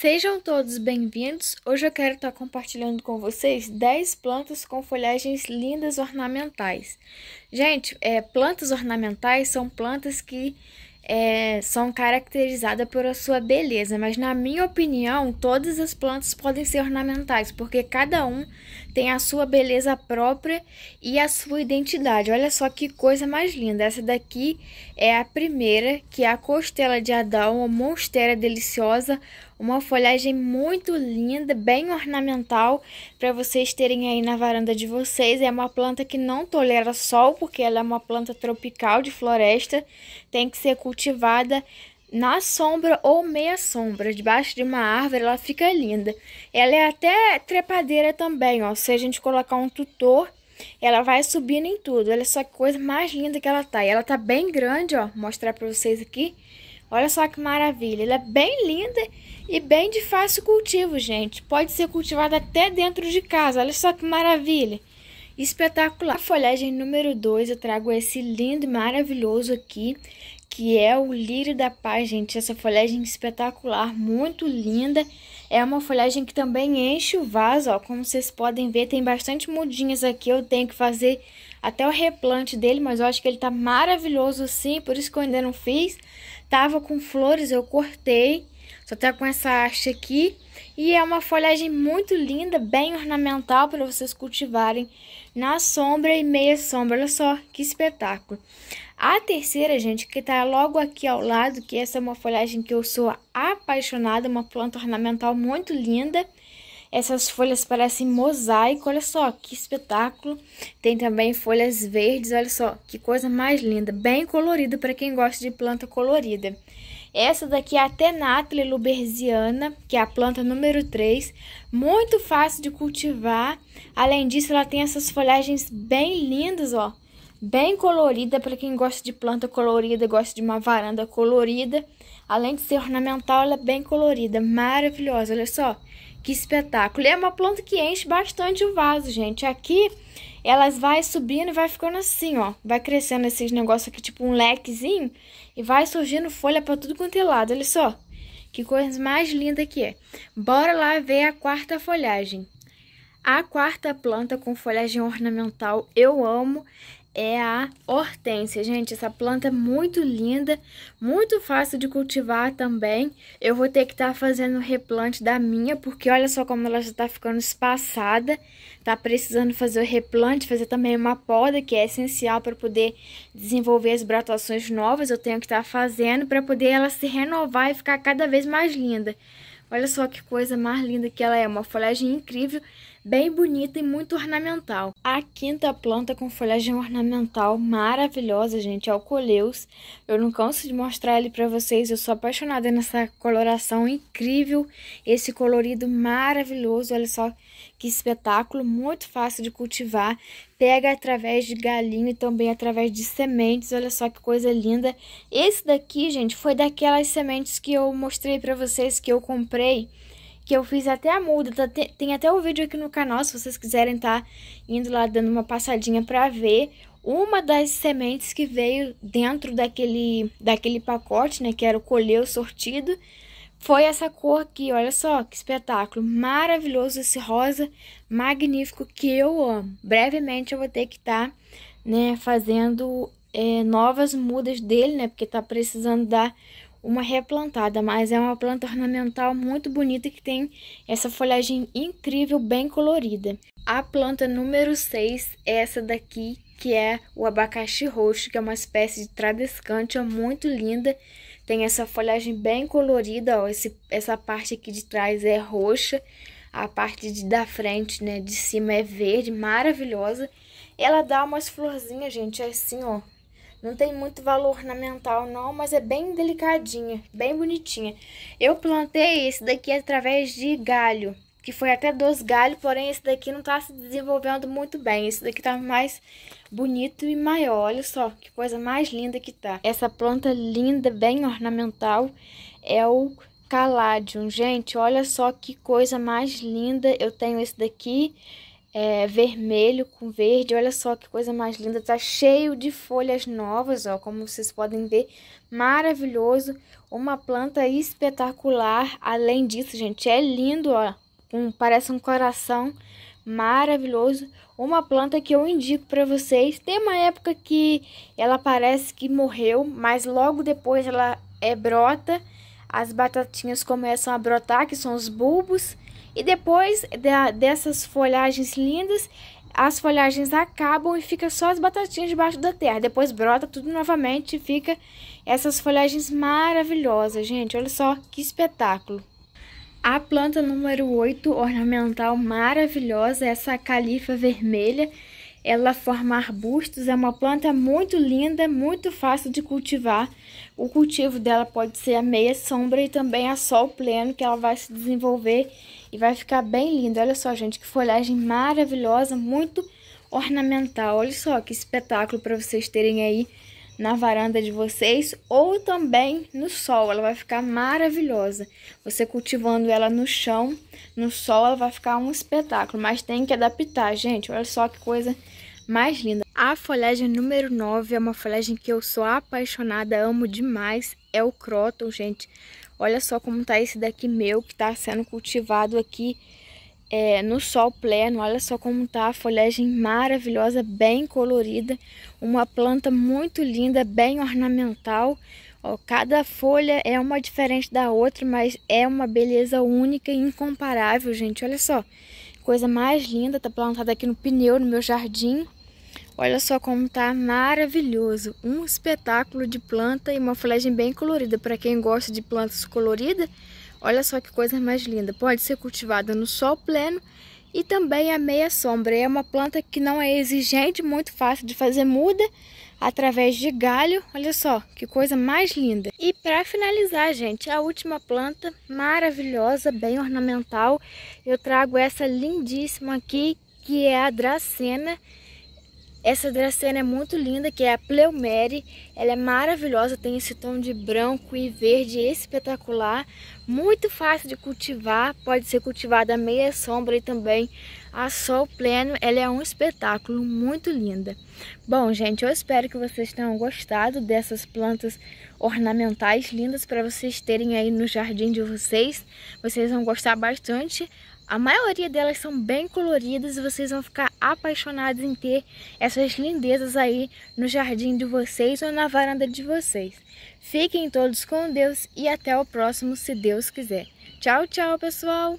Sejam todos bem-vindos. Hoje eu quero estar compartilhando com vocês 10 plantas com folhagens lindas ornamentais. Gente, é, plantas ornamentais são plantas que é, são caracterizadas pela sua beleza, mas na minha opinião, todas as plantas podem ser ornamentais, porque cada um tem a sua beleza própria e a sua identidade. Olha só que coisa mais linda! Essa daqui é a primeira, que é a costela de Adão, uma monstera deliciosa, uma folhagem muito linda, bem ornamental para vocês terem aí na varanda de vocês. É uma planta que não tolera sol, porque ela é uma planta tropical de floresta, tem que ser cultivada cultivada na sombra ou meia sombra, debaixo de uma árvore, ela fica linda. Ela é até trepadeira também, ó. Se a gente colocar um tutor, ela vai subindo em tudo. Olha só que coisa mais linda que ela tá. E ela tá bem grande, ó. Vou mostrar pra vocês aqui. Olha só que maravilha. Ela é bem linda e bem de fácil cultivo, gente. Pode ser cultivada até dentro de casa. Olha só que maravilha. Espetacular. A folhagem número 2, eu trago esse lindo e maravilhoso aqui que é o lírio da paz, gente. Essa folhagem espetacular, muito linda. É uma folhagem que também enche o vaso, ó. Como vocês podem ver, tem bastante mudinhas aqui. Eu tenho que fazer até o replante dele, mas eu acho que ele tá maravilhoso assim, por isso que eu ainda não fiz. Tava com flores, eu cortei. Só tá com essa haste aqui. E é uma folhagem muito linda, bem ornamental para vocês cultivarem na sombra e meia sombra. Olha só que espetáculo. A terceira, gente, que está logo aqui ao lado, que essa é uma folhagem que eu sou apaixonada, uma planta ornamental muito linda. Essas folhas parecem mosaico, olha só, que espetáculo. Tem também folhas verdes, olha só, que coisa mais linda, bem colorida para quem gosta de planta colorida. Essa daqui é a Tenatle luberziana, que é a planta número 3, muito fácil de cultivar. Além disso, ela tem essas folhagens bem lindas, ó bem colorida para quem gosta de planta colorida, gosta de uma varanda colorida. Além de ser ornamental, ela é bem colorida, maravilhosa, olha só. Que espetáculo! E é uma planta que enche bastante o vaso, gente. Aqui elas vai subindo e vai ficando assim, ó. Vai crescendo esses negócios aqui, tipo um lequezinho, e vai surgindo folha para tudo quanto é lado, olha só. Que coisa mais linda que é. Bora lá ver a quarta folhagem. A quarta planta com folhagem ornamental eu amo é a hortênsia. Gente, essa planta é muito linda, muito fácil de cultivar também. Eu vou ter que estar tá fazendo replante da minha, porque olha só como ela já está ficando espaçada. Tá precisando fazer o replante, fazer também uma poda, que é essencial para poder desenvolver as brotações novas. Eu tenho que estar tá fazendo para poder ela se renovar e ficar cada vez mais linda. Olha só que coisa mais linda que ela é, uma folhagem incrível bem bonita e muito ornamental. A quinta planta com folhagem ornamental maravilhosa, gente, é o coleus. Eu não canso de mostrar ele para vocês, eu sou apaixonada nessa coloração incrível, esse colorido maravilhoso, olha só que espetáculo, muito fácil de cultivar, pega através de galinho e também através de sementes, olha só que coisa linda. Esse daqui, gente, foi daquelas sementes que eu mostrei para vocês que eu comprei que eu fiz até a muda, tá, tem, tem até o um vídeo aqui no canal, se vocês quiserem tá indo lá dando uma passadinha pra ver uma das sementes que veio dentro daquele, daquele pacote, né, que era o colheu sortido, foi essa cor aqui, olha só que espetáculo, maravilhoso esse rosa, magnífico, que eu amo. Brevemente eu vou ter que estar, tá, né, fazendo é, novas mudas dele, né, porque tá precisando dar uma replantada, mas é uma planta ornamental muito bonita que tem essa folhagem incrível, bem colorida. A planta número 6 é essa daqui, que é o abacaxi roxo, que é uma espécie de tradescantia muito linda. Tem essa folhagem bem colorida, ó, esse, essa parte aqui de trás é roxa, a parte de, da frente, né, de cima é verde, maravilhosa. Ela dá umas florzinhas, gente, é assim, ó, não tem muito valor ornamental não, mas é bem delicadinha, bem bonitinha. Eu plantei esse daqui através de galho, que foi até dois galhos, porém esse daqui não tá se desenvolvendo muito bem. Esse daqui tá mais bonito e maior, olha só que coisa mais linda que tá. Essa planta linda, bem ornamental, é o caladium. Gente, olha só que coisa mais linda, eu tenho esse daqui é, vermelho com verde. Olha só que coisa mais linda. Tá cheio de folhas novas, ó. Como vocês podem ver, maravilhoso. Uma planta espetacular. Além disso, gente, é lindo, ó. Um, parece um coração maravilhoso. Uma planta que eu indico para vocês. Tem uma época que ela parece que morreu, mas logo depois ela é brota. As batatinhas começam a brotar, que são os bulbos. E depois da, dessas folhagens lindas, as folhagens acabam e fica só as batatinhas debaixo da terra. Depois brota tudo novamente e fica essas folhagens maravilhosas, gente. Olha só que espetáculo. A planta número 8, ornamental maravilhosa, essa califa vermelha. Ela forma arbustos, é uma planta muito linda, muito fácil de cultivar. O cultivo dela pode ser a meia sombra e também a sol pleno, que ela vai se desenvolver e vai ficar bem linda. Olha só, gente, que folhagem maravilhosa, muito ornamental. Olha só que espetáculo para vocês terem aí na varanda de vocês ou também no sol. Ela vai ficar maravilhosa. Você cultivando ela no chão, no sol, ela vai ficar um espetáculo. Mas tem que adaptar, gente. Olha só que coisa mais linda. A folhagem número 9 é uma folhagem que eu sou apaixonada, amo demais. É o croton, gente. Olha só como tá esse daqui meu que tá sendo cultivado aqui é, no sol pleno. Olha só como tá a folhagem maravilhosa, bem colorida. Uma planta muito linda, bem ornamental. Ó, cada folha é uma diferente da outra, mas é uma beleza única e incomparável, gente. Olha só, coisa mais linda. Tá plantada aqui no pneu, no meu jardim. Olha só como tá maravilhoso. Um espetáculo de planta e uma folhagem bem colorida. Para quem gosta de plantas coloridas, Olha só que coisa mais linda. Pode ser cultivada no sol pleno e também à meia sombra. É uma planta que não é exigente, muito fácil de fazer muda através de galho. Olha só que coisa mais linda. E para finalizar, gente, a última planta maravilhosa, bem ornamental. Eu trago essa lindíssima aqui, que é a Dracena essa dracena é muito linda, que é a Pleumere. Ela é maravilhosa, tem esse tom de branco e verde espetacular. Muito fácil de cultivar, pode ser cultivada a meia sombra e também a sol pleno. Ela é um espetáculo, muito linda. Bom, gente, eu espero que vocês tenham gostado dessas plantas ornamentais lindas para vocês terem aí no jardim de vocês. Vocês vão gostar bastante. A maioria delas são bem coloridas e vocês vão ficar apaixonados em ter essas lindezas aí no jardim de vocês ou na varanda de vocês. Fiquem todos com Deus e até o próximo, se Deus quiser. Tchau, tchau, pessoal!